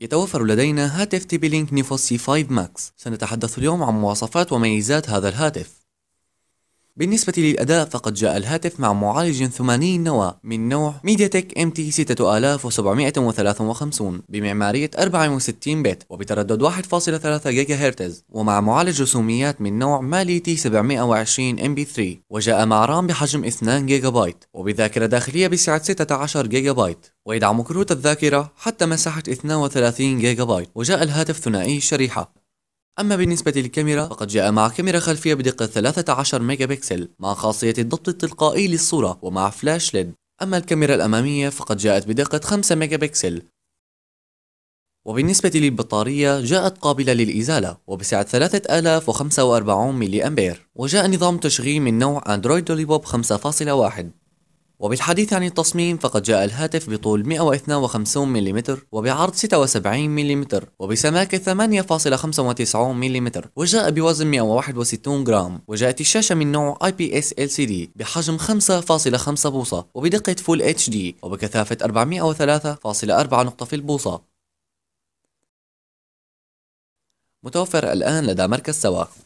يتوفر لدينا هاتف تي بي لينك نيفوسي 5 ماكس سنتحدث اليوم عن مواصفات وميزات هذا الهاتف بالنسبة للأداء فقد جاء الهاتف مع معالج ثماني النواة من نوع ميديا تك ام تي 6753 بمعمارية 64 بت وبتردد 1.3 جيجا هرتز ومع معالج رسوميات من نوع مالي تي 720 ام بي 3 وجاء مع رام بحجم 2 جيجا بايت وبذاكرة داخلية بسعة 16 جيجا بايت ويدعم كروت الذاكرة حتى مساحة 32 جيجا بايت وجاء الهاتف ثنائي الشريحة أما بالنسبة للكاميرا فقد جاء مع كاميرا خلفية بدقة 13 ميجا بكسل مع خاصية الضبط التلقائي للصورة ومع فلاش ليد أما الكاميرا الأمامية فقد جاءت بدقة 5 ميجا بكسل وبالنسبة للبطارية جاءت قابلة للإزالة وبسعة 3045 ملي أمبير وجاء نظام تشغيل من نوع أندرويد لوليبوب 5.1 وبالحديث عن التصميم فقد جاء الهاتف بطول 152 ملم وبعرض 76 ملم وبسماكة 8.95 ملم وجاء بوزن 161 جرام وجاءت الشاشة من نوع IPS LCD بحجم 5.5 بوصة وبدقة Full HD وبكثافة 403.4 نقطة في البوصة متوفر الآن لدى مركز سوا